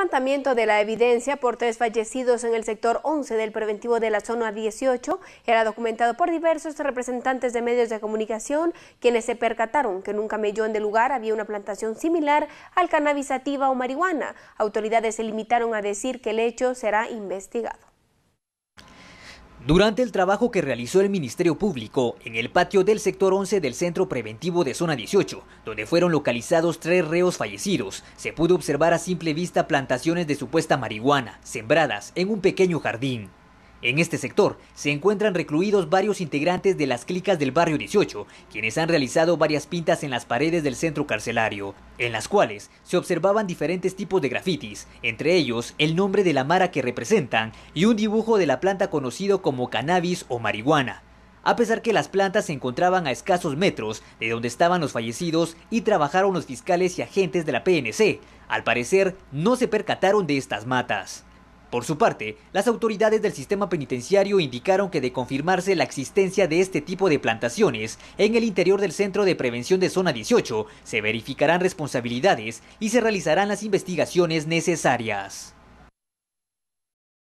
levantamiento de la evidencia por tres fallecidos en el sector 11 del preventivo de la zona 18 era documentado por diversos representantes de medios de comunicación, quienes se percataron que en un camellón de lugar había una plantación similar al cannabisativa o marihuana. Autoridades se limitaron a decir que el hecho será investigado. Durante el trabajo que realizó el Ministerio Público en el patio del sector 11 del Centro Preventivo de Zona 18, donde fueron localizados tres reos fallecidos, se pudo observar a simple vista plantaciones de supuesta marihuana, sembradas en un pequeño jardín. En este sector se encuentran recluidos varios integrantes de las clicas del barrio 18, quienes han realizado varias pintas en las paredes del centro carcelario, en las cuales se observaban diferentes tipos de grafitis, entre ellos el nombre de la mara que representan y un dibujo de la planta conocido como cannabis o marihuana. A pesar que las plantas se encontraban a escasos metros de donde estaban los fallecidos y trabajaron los fiscales y agentes de la PNC, al parecer no se percataron de estas matas. Por su parte, las autoridades del sistema penitenciario indicaron que de confirmarse la existencia de este tipo de plantaciones en el interior del Centro de Prevención de Zona 18, se verificarán responsabilidades y se realizarán las investigaciones necesarias.